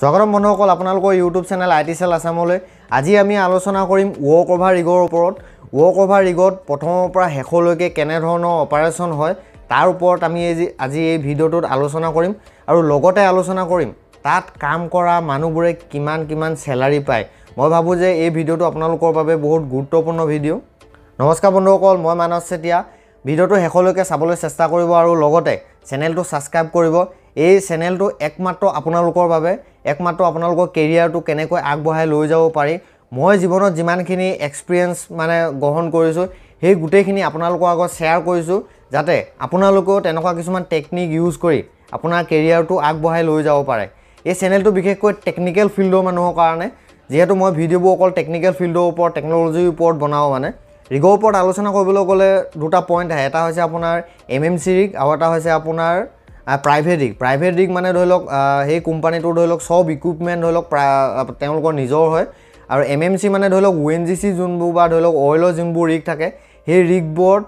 স্বাগতম বন্ধুসকল আপোনালোকৰ YouTube channel I T cell আছামলৈ আজি আমি আলোচনা কৰিম ৱৰ্ক অভাৰ ৰিগৰ ওপৰত ৱৰ্ক অভাৰ ৰিগত প্ৰথমৰ পৰা শেষলৈকে কেনেধৰণৰ অপাৰেশ্যন হয় তাৰ ওপৰত আমি এই আজি এই ভিডিঅ'টোত আলোচনা কৰিম আৰু লগতে আলোচনা কৰিম তাত কাম কৰা মানুহবোৰে কিমান কিমান চেলাৰী পায় মই ভাবোঁ যে এই ভিডিঅ'টো আপোনালোকৰ বাবে বহুত গুৰুত্বপূৰ্ণ ভিডিঅ' নমস্কাৰ বন্ধুসকল মই মানস চেতিয়া ভিডিঅ'টো শেষলৈকে চাবলৈ চেষ্টা কৰিব আৰু লগতে চেনেলটো ছাবস্ক্ৰাইব কৰিব এই চেনেলটো একমাত্ৰ আপোনালোকৰ বাবে একমাত্ৰ আপোনালোকৰ কেৰিয়াৰটো কেনেকৈ আগবঢ়াই লৈ যাব পাৰি মই জীৱনত যিমানখিনি এক্সপিৰিয়েঞ্চ মানে গ্ৰহণ কৰিছোঁ সেই গোটেইখিনি আপোনালোকৰ আগত শ্বেয়াৰ কৰিছোঁ যাতে আপোনালোকেও তেনেকুৱা কিছুমান টেকনিক ইউজ কৰি আপোনাৰ কেৰিয়াৰটো আগবঢ়াই লৈ যাব পাৰে এই চেনেলটো বিশেষকৈ টেকনিকেল ফিল্ডৰ মানুহৰ কাৰণে যিহেতু মই ভিডিঅ'বোৰ অকল টেকনিকেল ফিল্ডৰ ওপৰত টেকন'লজিৰ ওপৰত বনাওঁ মানে ৰিগৰ ওপৰত আলোচনা কৰিবলৈ গ'লে দুটা পইণ্ট আহে এটা হৈছে আপোনাৰ এম এম চি ৰিগ আৰু এটা হৈছে আপোনাৰ প্ৰাইভেট ৰিগ প্ৰাইভেট ৰিগ মানে ধৰি লওক সেই কোম্পানীটোৰ ধৰি লওক চব ইকুইপমেণ্ট ধৰি লওক প্ৰা তেওঁলোকৰ নিজৰ হয় আৰু এম এম চি মানে ধৰি লওক অ' এন জি চি যোনবোৰ বা ধৰি লওক অইলৰ যোনবোৰ ৰিগ থাকে সেই ৰিগবোৰত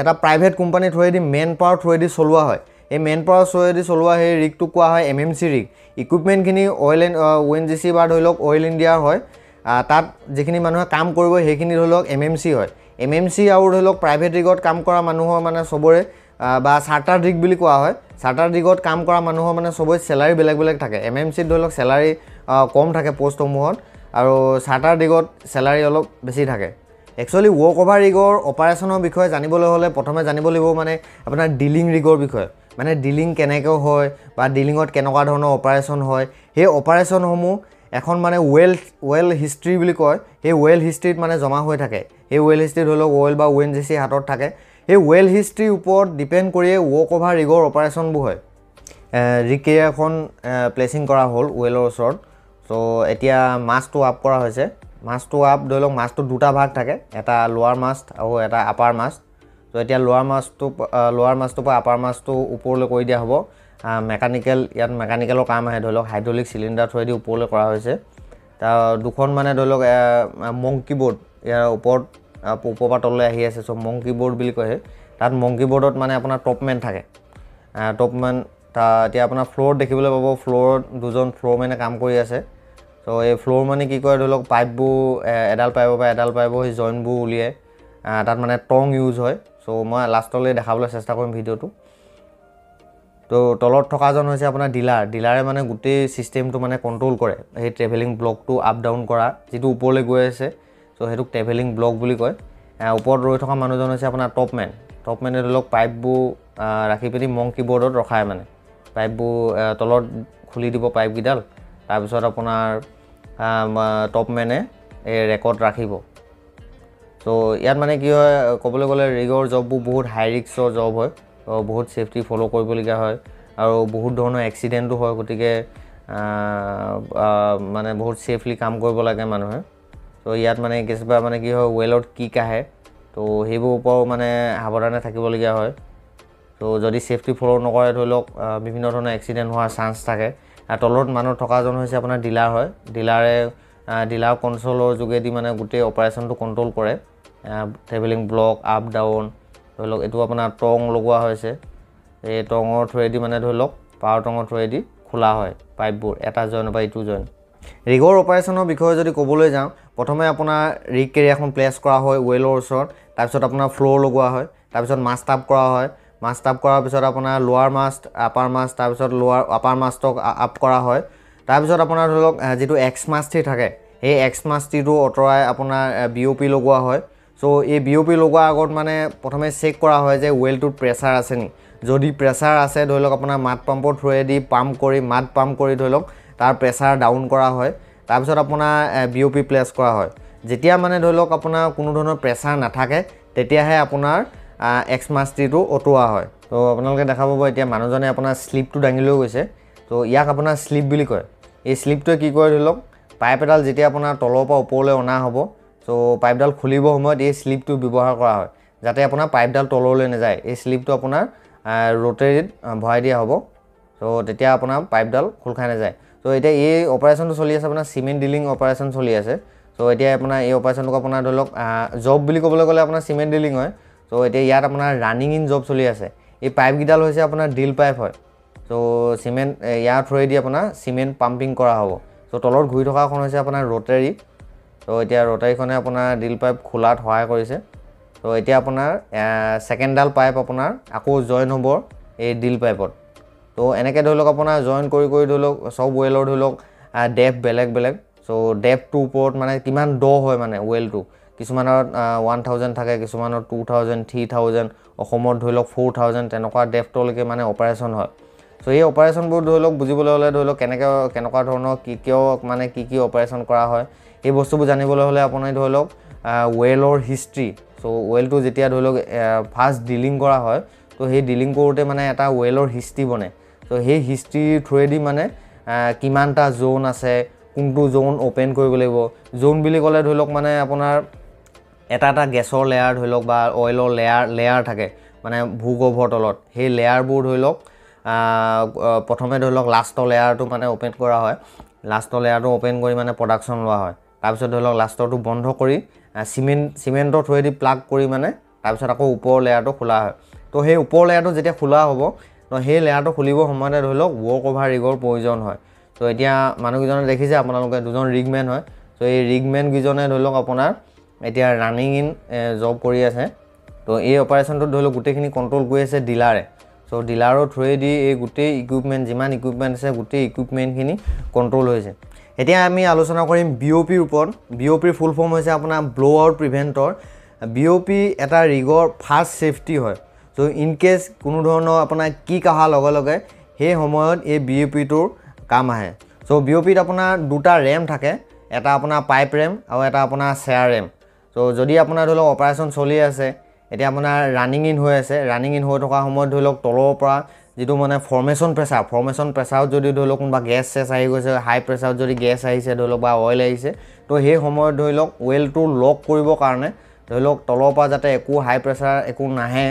এটা প্ৰাইভেট কোম্পানীৰ থ্ৰুৱেদি মেন পাৱাৰ থ্ৰুৱেদি চলোৱা হয় এই মেন পাৱাৰ থ্ৰুৱেদি চলোৱা সেই ৰিগটোক কোৱা হয় এম এম চি ৰিগ ইকুইপমেণ্টখিনি oil and O' G C বা ধৰি লওক অইল ইণ্ডিয়াৰ হয় তাত যিখিনি মানুহে কাম কৰিব সেইখিনি ধৰি লওক এম এম চি হয় এম এম চি আৰু ধৰি লওক প্ৰাইভেট ৰিগত কাম কৰা মানুহৰ মানে চবৰে বা চাৰ্টাৰ ডিগ বুলি কোৱা হয় চাৰ্টাৰ ডিগত কাম কৰা মানুহৰ মানে চবেই চেলাৰী বেলেগ বেলেগ থাকে এম এম চিত ধৰি লওক চেলাৰী কম থাকে পষ্টসমূহত আৰু চাৰ্টাৰ ডিগত চেলাৰী অলপ বেছি থাকে একচুৱেলি ৱৰ্ক অভাৰ ৰিগৰ অপাৰেশ্যনৰ বিষয়ে জানিবলৈ হ'লে প্ৰথমে জানিব লাগিব মানে আপোনাৰ ডিলিং ৰিগৰ বিষয়ে মানে ডিলিং কেনেকৈ হয় বা ডিলিঙত কেনেকুৱা ধৰণৰ অপাৰেশ্যন হয় সেই অপাৰেশ্যনসমূহ এখন মানে ৱেল ৱেল হিষ্ট্ৰী বুলি কয় সেই ৱেল হিষ্ট্ৰিত মানে জমা হৈ থাকে সেই ৱেল হিষ্ট্ৰীত ধৰি লওক ৱেল বা ৱেন জে চি হাতত থাকে এই ৱেল হিষ্ট্ৰীৰ ওপৰত ডিপেণ্ড কৰিয়ে ৱ'ক অভাৰ ৰিগৰ অপাৰেশ্যনবোৰ হয় ৰিকেৰিয়াখন প্লেচিং কৰা হ'ল ৱেলৰ ওচৰত চ' এতিয়া মাছটো আপ কৰা হৈছে মাছটো আপ ধৰি লওক মাছটো দুটা ভাগ থাকে এটা লোৱাৰ মাছ আৰু এটা আপাৰ মাছ ছ' এতিয়া লোৱাৰ মাছটো লোৱাৰ মাছটোৰ পৰা আপাৰ মাছটো ওপৰলৈ কৰি দিয়া হ'ব মেকানিকেল ইয়াত মেকানিকেলৰ কাম আহে ধৰি লওক হাইড্ৰলিক চিলিণ্ডাৰ থৈ দি ওপৰলৈ কৰা হৈছে তাৰ দুখন মানে ধৰি লওক মংকি বৰ্ড ইয়াৰ ওপৰত পৰা তললৈ আহি আছে চ' মংকি বৰ্ড বুলি কয় তাত মংকি বৰ্ডত মানে আপোনাৰ টপমেন থাকে টপমেন তাৰ এতিয়া আপোনাৰ ফ্ল'ৰত দেখিবলৈ পাব ফ্ল'ৰত দুজন ফ্ল'ৰমেনে কাম কৰি আছে চ' এই ফ্ল'ৰ মানে কি কয় ধৰি লওক পাইপবোৰ এডাল পাইপৰ পৰা এডাল পাইব সেই জইনবোৰ উলিয়াই তাত মানে টং ইউজ হয় চ' মই লাষ্টলৈ দেখাবলৈ চেষ্টা কৰিম ভিডিঅ'টো ত' তলত থকাজন হৈছে আপোনাৰ ডিলাৰ ডিলাৰে মানে গোটেই ছিষ্টেমটো মানে কণ্ট্ৰ'ল কৰে সেই ট্ৰেভেলিং ব্লকটো আপ ডাউন কৰা যিটো ওপৰলৈ গৈ আছে চ' সেইটোক ট্ৰেভেলিং ব্লক বুলি কয় ওপৰত ৰৈ থকা মানুহজন হৈছে আপোনাৰ টপমেন টপমেনে ধৰি লওক পাইপবোৰ ৰাখি পিনি মংকি বৰ্ডত ৰখায় মানে পাইপবোৰ তলত খুলি দিব পাইপকেইডাল তাৰপিছত আপোনাৰ টপমেনে এই ৰেকৰ্ড ৰাখিব ত' ইয়াত মানে কি হয় ক'বলৈ গ'লে ৰিগৰ জববোৰ বহুত হাই ৰিক্সৰ জব হয় বহুত ছেফটি ফ'ল' কৰিবলগীয়া হয় আৰু বহুত ধৰণৰ এক্সিডেণ্টো হয় গতিকে মানে বহুত ছেফলি কাম কৰিব লাগে মানুহে তো ইয়াত মানে কেতিয়াবা মানে কি হয় ৱেলত কিক আহে তো সেইবোৰ ওপৰত মানে সাৱধানে থাকিবলগীয়া হয় তো যদি ছেফটি ফ'ল' নকৰে ধৰি লওক বিভিন্ন ধৰণৰ এক্সিডেণ্ট হোৱাৰ চান্স থাকে আৰু তলত মানুহ থকাজন হৈছে আপোনাৰ ডিলাৰ হয় ডিলাৰে ডিলাৰ কণ্ট্ৰলৰ যোগেদি মানে গোটেই অপাৰেশ্যনটো কণ্ট্ৰল কৰে ট্ৰেভেলিং ব্লক আপ ডাউন ধৰি লওক এইটো আপোনাৰ টং লগোৱা হৈছে এই টঙৰ থ্ৰুৱেদি মানে ধৰি লওক পাৱাৰ টঙৰ থ্ৰুৱেদি খোলা হয় পাইপবোৰ এটা জইনৰ বা ইটো জইন ৰিগৰ অপাৰেশ্যনৰ বিষয়ে যদি ক'বলৈ যাওঁ প্ৰথমে আপোনাৰ ৰিগ কেৰিয়াৰখন প্লেচ কৰা হয় ৱেলৰ ওচৰত তাৰপিছত আপোনাৰ ফ্ল'ৰ লগোৱা হয় তাৰপিছত মাছ মাষ্টাপ কৰা হয় মাছ মাষ্টাপ কৰাৰ পিছত আপোনাৰ লোৱাৰ মাষ্ট আপাৰ মাষ্ট তাৰপিছত লোৱাৰ আপাৰ মাষ্টক আপ কৰা হয় তাৰপিছত আপোনাৰ ধৰি লওক যিটো এক্স মাষ্টি থাকে সেই এক্স মাষ্টিটো আঁতৰাই আপোনাৰ বি অ' পি লগোৱা হয় চ' এই বি অ' পি লগোৱাৰ আগত মানে প্ৰথমে চেক কৰা হয় যে ৱেলটোত প্ৰেছাৰ আছে নি যদি প্ৰেছাৰ আছে ধৰি লওক আপোনাৰ মাত পাম্পৰ থ্ৰুৱেদি পাম্প কৰি মাত পাম্প কৰি ধৰি লওক তাৰ প্ৰেছাৰ ডাউন কৰা হয় তাৰপিছত আপোনাৰ বি অ' পি প্লেচ কৰা হয় যেতিয়া মানে ধৰি লওক আপোনাৰ কোনো ধৰণৰ প্ৰেছাৰ নাথাকে তেতিয়াহে আপোনাৰ এক্স মাষ্টিটো অটোৱা হয় তো আপোনালোকে দেখা পাব এতিয়া মানুহজনে আপোনাৰ শ্লিপটো দাঙি লৈ গৈছে তো ইয়াক আপোনাৰ শ্লিপ বুলি কয় এই শ্লিপটোৱে কি কৰে ধৰি লওক পাইপ এডাল যেতিয়া আপোনাৰ তলৰ পৰা ওপৰলৈ অনা হ'ব তো পাইপডাল খুলিবৰ সময়ত এই শ্লিপটো ব্যৱহাৰ কৰা হয় যাতে আপোনাৰ পাইপডাল তললৈ নাযায় এই শ্লিপটো আপোনাৰ ৰোটেৰিত ভৰাই দিয়া হ'ব তো তেতিয়া আপোনাৰ পাইপডাল খোল খাই নাযায় চ' এতিয়া এই অপাৰেশ্যনটো চলি আছে আপোনাৰ চিমেণ্ট ডিলিং অপাৰেশ্যন চলি আছে চ' এতিয়া আপোনাৰ এই অপাৰেশ্যনটোক আপোনাৰ ধৰি লওক জব বুলি ক'বলৈ গ'লে আপোনাৰ চিমেণ্ট ডিলিং হয় চ' এতিয়া ইয়াত আপোনাৰ ৰানিং ইন জব চলি আছে এই পাইপকেইডাল হৈছে আপোনাৰ ডিল পাইপ হয় চ' চিমেণ্ট ইয়াৰ থ্ৰুৱেদি আপোনাৰ চিমেণ্ট পাম্পিং কৰা হ'ব চ' তলত ঘূৰি থকাখন হৈছে আপোনাৰ ৰটাৰী চ' এতিয়া ৰটাৰীখনে আপোনাৰ ডিল পাইপ খোলাত সহায় কৰিছে চ' এতিয়া আপোনাৰ ছেকেণ্ডডাল পাইপ আপোনাৰ আকৌ জইন হ'ব এই ডিল পাইপত তো এনেকৈ ধৰি লওক আপোনাৰ জইন কৰি কৰি ধৰি লওক চব ৱেলৰ ধৰি লওক ডেপ বেলেগ বেলেগ চ' ডেপটোৰ ওপৰত মানে কিমান দ হয় মানে ৱেলটো কিছুমানৰ ওৱান থাউজেণ্ড থাকে কিছুমানৰ টু থাউজেণ্ড থ্ৰী থাউজেণ্ড অসমত ধৰি লওক ফ'ৰ থাউজেণ্ড তেনেকুৱা ডেপটলৈকে মানে অপাৰেশ্যন হয় চ' এই অপাৰেশ্যনবোৰ ধৰি লওক বুজিবলৈ হ'লে ধৰি লওক কেনেকৈ কেনেকুৱা ধৰণৰ কি কিয় মানে কি কি অপাৰেশ্যন কৰা হয় এই বস্তুবোৰ জানিবলৈ হ'লে আপুনি ধৰি লওক ৱেলৰ হিষ্ট্ৰী চ' ৱেলটো যেতিয়া ধৰি লওক ফাৰ্ষ্ট ডিলিং কৰা হয় ত' সেই ডিলিং কৰোঁতে মানে এটা ৱেলৰ হিষ্ট্ৰী বনে তো সেই হিষ্ট্ৰীৰ থ্ৰুৱেদি মানে কিমানটা জ'ন আছে কোনটো জ'ন অ'পেন কৰিব লাগিব জ'ন বুলি ক'লে ধৰি লওক মানে আপোনাৰ এটা এটা গেছৰ লেয়াৰ ধৰি লওক বা অইলৰ লেয়াৰ লেয়াৰ থাকে মানে ভূগৰ্ভৰ তলত সেই লেয়াৰবোৰ ধৰি লওক প্ৰথমে ধৰি লওক লাষ্টৰ লেয়াৰটো মানে অ'পেন কৰা হয় লাষ্টৰ লেয়াৰটো অ'পেন কৰি মানে প্ৰডাকশ্যন লোৱা হয় তাৰপিছত ধৰি লওক লাষ্টৰটো বন্ধ কৰি চিমেণ্ট চিমেণ্টৰ থ্ৰুৱেদি প্লাগ কৰি মানে তাৰপিছত আকৌ ওপৰৰ লেয়াৰটো খোলা হয় তো সেই ওপৰৰ লেয়াৰটো যেতিয়া খোলা হ'ব তো সেই লেয়াৰটো খুলিবৰ সময়তে ধৰি লওক ৱৰ্ক অভাৰ ৰিগৰ প্ৰয়োজন হয় তো এতিয়া মানুহকেইজনে দেখিছে আপোনালোকে দুজন ৰিগমেন হয় তো এই ৰিগমেনকেইজনে ধৰি লওক আপোনাৰ এতিয়া ৰানিং ইন জব কৰি আছে তো এই অপাৰেশ্যনটোত ধৰি লওক গোটেইখিনি কণ্ট্ৰল কৰি আছে ডিলাৰে চ' ডিলাৰৰ থ্ৰুৱেদি এই গোটেই ইকুইপমেণ্ট যিমান ইকুইপমেণ্ট আছে গোটেই ইকুইপমেণ্টখিনি কণ্ট্ৰল হৈছে এতিয়া আমি আলোচনা কৰিম বি অ' পিৰ ওপৰত বি অ' পিৰ ফুল ফৰ্ম হৈছে আপোনাৰ blow' out preventer B O' P এটা ৰিগৰ ফাৰ্ষ্ট ছেফটি হয় চ' ইন কেছ কোনো ধৰণৰ আপোনাৰ কি কাহাৰ লগে লগে সেই সময়ত এই বি অ' পিটোৰ কাম আহে চ' বি অ' পিত আপোনাৰ দুটা ৰেম থাকে এটা আপোনাৰ পাইপ ৰেম আৰু এটা আপোনাৰ চেয়াৰ ৰেম চ' যদি আপোনাৰ ধৰি লওক অপাৰেশ্যন চলি আছে এতিয়া আপোনাৰ ৰাণিং ইন হৈ আছে ৰাণিং ইন হৈ থকা সময়ত ধৰি লওক তলৰ পৰা যিটো মানে ফৰ্মেশ্যন প্ৰেছাৰ ফৰ্মেশ্যন প্ৰেছাৰত যদি ধৰি লওক কোনোবা গেছ চেছ আহি গৈছে হাই প্ৰেছাৰত যদি গেছ আহিছে ধৰি লওক বা অইল আহিছে তো সেই সময়ত ধৰি লওক ৱেলটো লক কৰিবৰ কাৰণে ধৰি লওক তলৰ পৰা যাতে একো হাই প্ৰেছাৰ একো নাহে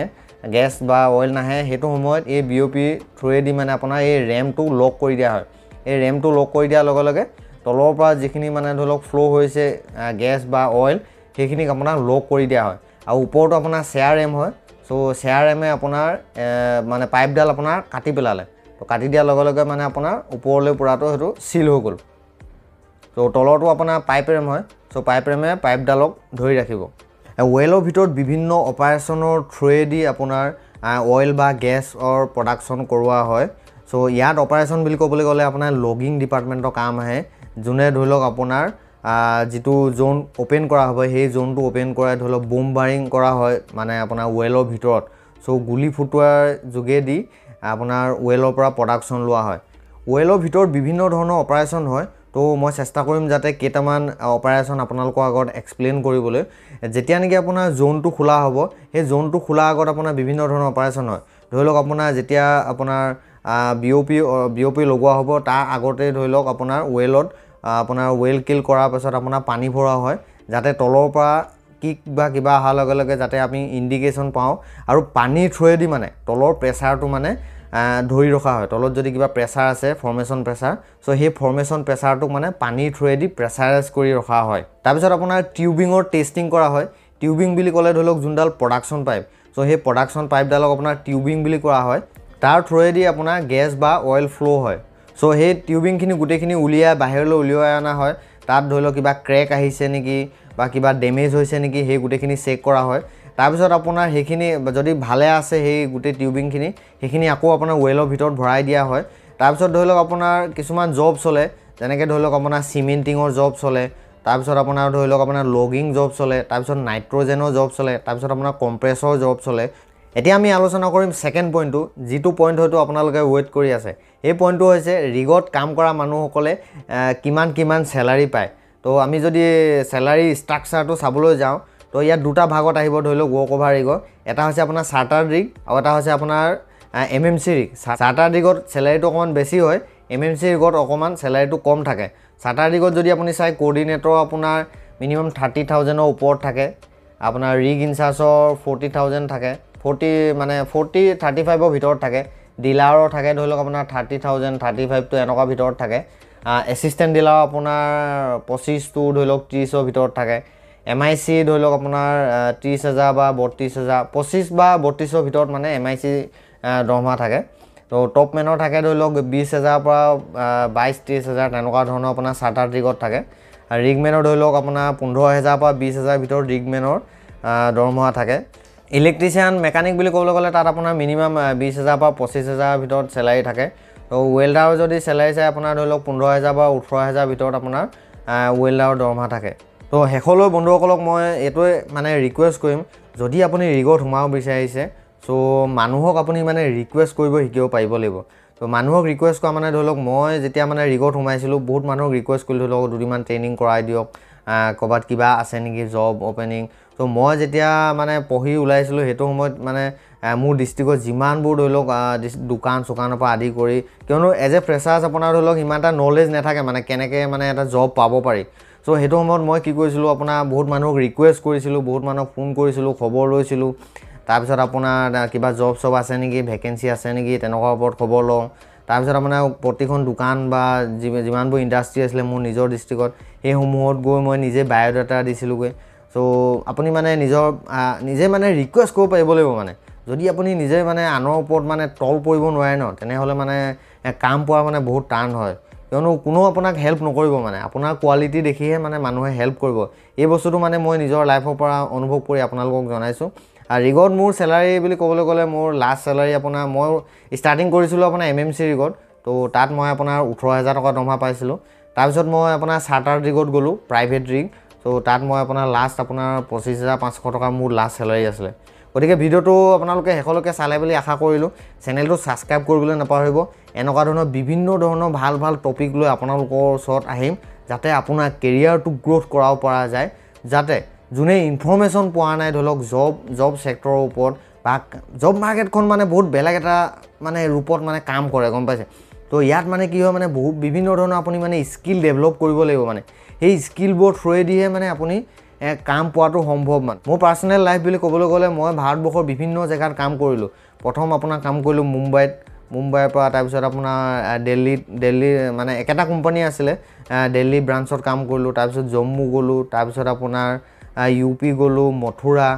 গেছ বা অইল নাহে সেইটো সময়ত এই বি অ পিৰ থ্ৰুৱেদি মানে আপোনাৰ এই ৰেমটো লক কৰি দিয়া হয় এই ৰেমটো লক কৰি দিয়াৰ লগে লগে তলৰ পৰা যিখিনি মানে ধৰি লওক ফ্ল' হৈছে গেছ বা অইল সেইখিনিক আপোনাৰ লক কৰি দিয়া হয় আৰু ওপৰতো আপোনাৰ চেয়াৰ ৰেম হয় চ' চেয়াৰ ৰেমে আপোনাৰ মানে পাইপডাল আপোনাৰ কাটি পেলালে তো কাটি দিয়াৰ লগে লগে মানে আপোনাৰ ওপৰলৈ পৰাটো সেইটো চিল হৈ গ'ল ত' তলৰটো আপোনাৰ পাইপ ৰেম হয় চ' পাইপ ৰেমে পাইপডালক ধৰি ৰাখিব ৱেলৰ ভিতৰত বিভিন্ন অপাৰেশ্যনৰ থ্ৰুৱেদি আপোনাৰ অইল বা গেছৰ প্ৰডাকশ্যন কৰোৱা হয় চ' ইয়াত অপাৰেশ্যন বুলি ক'বলৈ গ'লে আপোনাৰ লগিং ডিপাৰ্টমেণ্টৰ কাম আহে যোনে ধৰি লওক আপোনাৰ যিটো জোন অ'পেন কৰা হয় সেই জোনটো অ'পেন কৰাই ধৰি লওক বোম বাৰিং কৰা হয় মানে আপোনাৰ ৱেলৰ ভিতৰত চ' গুলি ফুটোৱাৰ যোগেদি আপোনাৰ ৱেলৰ পৰা প্ৰডাকশ্যন লোৱা হয় ৱেলৰ ভিতৰত বিভিন্ন ধৰণৰ অপাৰেশ্যন হয় তো মই চেষ্টা কৰিম যাতে কেইটামান অপাৰেশ্যন আপোনালোকৰ আগত এক্সপ্লেইন কৰিবলৈ যেতিয়া নেকি আপোনাৰ জোনটো খোলা হ'ব সেই জোনটো খোলাৰ আগত আপোনাৰ বিভিন্ন ধৰণৰ অপাৰেশ্যন হয় ধৰি লওক আপোনাৰ যেতিয়া আপোনাৰ B O' P B O' P লগোৱা হ'ব তাৰ আগতে ধৰি লওক আপোনাৰ ৱেলত আপোনাৰ ৱেল কিল কৰাৰ পাছত আপোনাৰ পানী ভৰোৱা হয় যাতে তলৰ পৰা কিক বা কিবা অহাৰ লগে লগে যাতে আমি ইণ্ডিকেশ্যন পাওঁ আৰু পানীৰ থ্ৰুৱেদি মানে তলৰ প্ৰেচাৰটো মানে ধৰি ৰখা হয় তলত যদি কিবা প্ৰেছাৰ আছে ফৰ্মেশ্যন প্ৰেছাৰ চ' সেই ফৰ্মেশ্যন প্ৰেছাৰটোক মানে পানীৰ থ্ৰুৱেদি প্ৰেছাৰাইজ কৰি ৰখা হয় তাৰপিছত আপোনাৰ টিউবিঙৰ টেষ্টিং কৰা হয় টিউবিং বুলি ক'লে ধৰি লওক যোনডাল প্ৰডাকশ্যন পাইপ চ' সেই প্ৰডাকশ্যন পাইপডালক আপোনাৰ টিউবিং বুলি কৰা হয় তাৰ থ্ৰুৱেদি আপোনাৰ গেছ বা অইল ফ্ল' হয় চ' সেই টিউবিংখিনি গোটেইখিনি উলিয়াই বাহিৰলৈ উলিয়াই অনা হয় তাত ধৰি লওক কিবা ক্ৰেক আহিছে নেকি বা কিবা ডেমেজ হৈছে নেকি সেই গোটেইখিনি চেক কৰা হয় তাৰপিছত আপোনাৰ সেইখিনি যদি ভালে আছে সেই গোটেই টিউবিংখিনি সেইখিনি আকৌ আপোনাৰ ৱেলৰ ভিতৰত ভৰাই দিয়া হয় তাৰপিছত ধৰি লওক আপোনাৰ কিছুমান জব চলে যেনেকৈ ধৰি লওক আপোনাৰ চিমেণ্টিঙৰ জব চলে তাৰপিছত আপোনাৰ ধৰি লওক আপোনাৰ লগিং জব চলে তাৰপিছত নাইট্ৰজেনৰ জব চলে তাৰপিছত আপোনাৰ কম্প্ৰেছৰ জব চলে এতিয়া আমি আলোচনা কৰিম ছেকেণ্ড পইণ্টটো যিটো পইণ্ট হয়তো আপোনালোকে ৱেইট কৰি আছে এই পইণ্টটো হৈছে ৰিগত কাম কৰা মানুহসকলে কিমান কিমান চেলাৰী পায় তো আমি যদি চেলাৰী ষ্ট্ৰাকচাৰটো চাবলৈ যাওঁ তো ইয়াত দুটা ভাগত আহিব ধৰি লওক ৱৰ্ক অভাৰ ৰিগৰ এটা হৈছে আপোনাৰ চাৰ্টাৰ ৰিগ আৰু এটা হৈছে আপোনাৰ M M C rig charter ৰিগত চেলাৰীটো অকণমান বেছি হয় এম এম চি ৰিগত অকণমান চেলাৰিটো কম থাকে চাৰ্টাৰ ৰিগত যদি আপুনি চাই কৰ্ডিনেটৰ আপোনাৰ মিনিমাম থাৰ্টি থাউজেণ্ডৰ ওপৰত থাকে আপোনাৰ ৰিগ ইনচাৰ্জৰ ফৰ্টি থাউজেণ্ড থাকে ফৰ্টি মানে ফৰ্টি থাৰ্টি ফাইভৰ ভিতৰত থাকে ডিলাৰৰ থাকে ধৰি লওক আপোনাৰ থাৰ্টি থাউজেণ্ড থাৰ্টি ফাইভটো এনেকুৱা ভিতৰত থাকে এচিষ্টেণ্ট ডিলাৰ আপোনাৰ পঁচিছ টু ধৰি লওক ত্ৰিছৰ ভিতৰত থাকে এম আই চি ধৰি লওক আপোনাৰ ত্ৰিছ হাজাৰ বা বত্ৰিছ হাজাৰ পঁচিছ বা বত্ৰিছৰ ভিতৰত মানে এম আই চি দৰমহা থাকে ত' টপ মেনৰ থাকে ধৰি লওক বিছ হেজাৰৰ পৰা বাইছ ত্ৰিছ হেজাৰ তেনেকুৱা ধৰণৰ আপোনাৰ চাৰ্টাৰ ৰিগত থাকে আৰু ৰিগমেনৰ ধৰি লওক আপোনাৰ পোন্ধৰ হেজাৰৰ পৰা বিছ হেজাৰৰ ভিতৰত ৰিগমেনৰ দৰমহা থাকে ইলেক্ট্ৰিচিয়ান মেকানিক বুলি ক'বলৈ গ'লে তাত আপোনাৰ মিনিমাম বিছ হেজাৰৰ পৰা পঁচিছ হেজাৰৰ ভিতৰত চেলাৰী থাকে ত' ৱেল্ডাৰৰ যদি চেলাৰী চাই আপোনাৰ ধৰি লওক পোন্ধৰ হেজাৰ বা ওঠৰ হেজাৰৰ ভিতৰত আপোনাৰ ৱেল্ডাৰৰ দৰমহা থাকে তো শেষলৈ বন্ধুসকলক মই এইটোৱে মানে ৰিকুৱেষ্ট কৰিম যদি আপুনি ৰিগত সোমাব বিচাৰিছে চ' মানুহক আপুনি মানে ৰিকুৱেষ্ট কৰিব শিকিব পাৰিব লাগিব তো মানুহক ৰিকুৱেষ্ট কৰা মানে ধৰি লওক মই যেতিয়া মানে ৰিগত সোমাইছিলোঁ বহুত মানুহক ৰিকুৱেষ্ট কৰিলোঁ ধৰি লওক দুদিনমান ট্ৰেইনিং কৰাই দিয়ক ক'ৰবাত কিবা আছে নেকি জব অ'পেনিং তো মই যেতিয়া মানে পঢ়ি ওলাইছিলোঁ সেইটো সময়ত মানে মোৰ ডিষ্ট্ৰিক্টত যিমানবোৰ ধৰি লওক দোকান চোকানৰ পৰা আদি কৰি কিয়নো এজ এ ফ্ৰেছাৰ্ছ আপোনাৰ ধৰি লওক সিমান এটা নলেজ নাথাকে মানে কেনেকৈ মানে এটা জব পাব পাৰি চ' সেইটো সময়ত মই কি কৰিছিলোঁ আপোনাৰ বহুত মানুহক ৰিকুৱেষ্ট কৰিছিলোঁ বহুত মানুহক ফোন কৰিছিলোঁ খবৰ লৈছিলোঁ তাৰপিছত আপোনাৰ কিবা জব চব আছে নেকি ভেকেঞ্চি আছে নেকি তেনেকুৱা ওপৰত খবৰ লওঁ তাৰপিছত আপোনাৰ প্ৰতিখন দোকান বা যি যিমানবোৰ ইণ্ডাষ্ট্ৰী আছিলে মোৰ নিজৰ ডিষ্ট্ৰিক্টত সেইসমূহত গৈ মই নিজে বায়'ডাটা দিছিলোঁগৈ চ' আপুনি মানে নিজৰ নিজে মানে ৰিকুৱেষ্ট কৰিব পাৰিব লাগিব মানে যদি আপুনি নিজে মানে আনৰ ওপৰত মানে তল পৰিব নোৱাৰে ন তেনেহ'লে মানে কাম পোৱা মানে বহুত টান হয় কিয়নো কোনো আপোনাক হেল্প নকৰিব মানে আপোনাৰ কোৱালিটি দেখিহে মানে মানুহে হেল্প কৰিব এই বস্তুটো মানে মই নিজৰ লাইফৰ পৰা অনুভৱ কৰি আপোনালোকক জনাইছোঁ আৰু ৰিগত মোৰ চেলাৰী বুলি ক'বলৈ গ'লে মোৰ লাষ্ট চেলাৰী আপোনাৰ মই ষ্টাৰ্টিং কৰিছিলোঁ আপোনাৰ এম এম চি ৰিগত ত' তাত মই আপোনাৰ ওঠৰ হাজাৰ টকা দৰমহা পাইছিলোঁ তাৰপিছত মই আপোনাৰ চাৰ্টাৰ ৰিগত গ'লোঁ প্ৰাইভেট ৰিগ ত' তাত মই আপোনাৰ লাষ্ট আপোনাৰ পঁচিছ হাজাৰ পাঁচশ টকা মোৰ লাষ্ট চেলাৰী আছিলে গতিকে ভিডিঅ'টো আপোনালোকে শেষলৈকে চালে বুলি আশা কৰিলোঁ চেনেলটো ছাবস্ক্ৰাইব কৰিবলৈ নাপাহৰিব এনেকুৱা ধৰণৰ বিভিন্ন ধৰণৰ ভাল ভাল টপিক লৈ আপোনালোকৰ ওচৰত আহিম যাতে আপোনাৰ কেৰিয়াৰটো গ্ৰ'থ কৰাব পৰা যায় যাতে যোনে ইনফৰ্মেশ্যন পোৱা নাই ধৰি লওক জব জব ছেক্টৰৰ ওপৰত বা জব মাৰ্কেটখন মানে বহুত বেলেগ এটা মানে ৰূপত মানে কাম কৰে গম পাইছে তো ইয়াত মানে কি হয় মানে বহুত বিভিন্ন ধৰণৰ আপুনি মানে স্কিল ডেভেলপ কৰিব লাগিব মানে সেই স্কিলবোৰ থ্ৰুৱেদিহে মানে আপুনি কাম পোৱাটো সম্ভৱ মানে মোৰ পাৰ্চনেল লাইফ বুলি ক'বলৈ গ'লে মই ভাৰতবৰ্ষৰ বিভিন্ন জেগাত কাম কৰিলোঁ প্ৰথম আপোনাৰ কাম কৰিলোঁ মুম্বাইত মুম্বাইৰ পৰা তাৰপিছত আপোনাৰ দেল্হীত দেল্হী মানে একেটা কোম্পানী আছিলে দেল্হী ব্ৰাঞ্চত কাম কৰিলোঁ তাৰপিছত জম্মু গ'লোঁ তাৰপিছত আপোনাৰ ইউ পি গ'লোঁ মথুৰা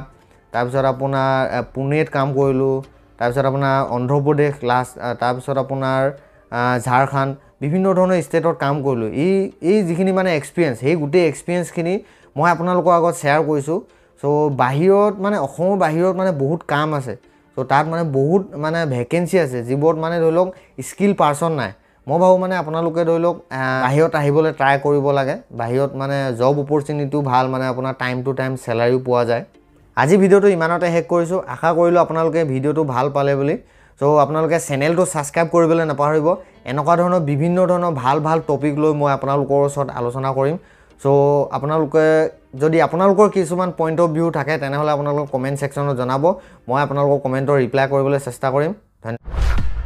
তাৰপিছত আপোনাৰ পুনেত কাম কৰিলোঁ তাৰপিছত আপোনাৰ অন্ধ্ৰপ্ৰদেশ লাষ্ট তাৰপিছত আপোনাৰ ঝাৰখণ্ড বিভিন্ন ধৰণৰ ষ্টেটত কাম কৰিলোঁ এই এই যিখিনি মানে এক্সপিৰিয়েঞ্চ সেই গোটেই এক্সপিৰিয়েঞ্চখিনি মই আপোনালোকৰ আগত শ্বেয়াৰ কৰিছোঁ চ' বাহিৰত মানে অসমৰ বাহিৰত মানে বহুত কাম আছে চ' তাত মানে বহুত মানে ভেকেঞ্চি আছে যিবোৰত মানে ধৰি লওক স্কিল পাৰ্চন নাই মই ভাবোঁ মানে আপোনালোকে ধৰি লওক বাহিৰত আহিবলৈ ট্ৰাই কৰিব লাগে বাহিৰত মানে জব অপৰচুনিটিও ভাল মানে আপোনাৰ টাইম টু টাইম চেলাৰিও পোৱা যায় আজি ভিডিঅ'টো ইমানতে শেষ কৰিছোঁ আশা কৰিলোঁ আপোনালোকে ভিডিঅ'টো ভাল পালে বুলি চ' আপোনালোকে চেনেলটো ছাবস্ক্ৰাইব কৰিবলৈ নাপাহৰিব এনেকুৱা ধৰণৰ বিভিন্ন ধৰণৰ ভাল ভাল টপিক লৈ মই আপোনালোকৰ ওচৰত আলোচনা কৰিম চ' আপোনালোকে যদি আপোনালোকৰ কিছুমান পইণ্ট অফ ভিউ থাকে তেনেহ'লে আপোনালোকে কমেণ্ট ছেকশ্যনত জনাব মই আপোনালোকৰ কমেণ্টৰ ৰিপ্লাই কৰিবলৈ চেষ্টা কৰিম ধন্যবাদ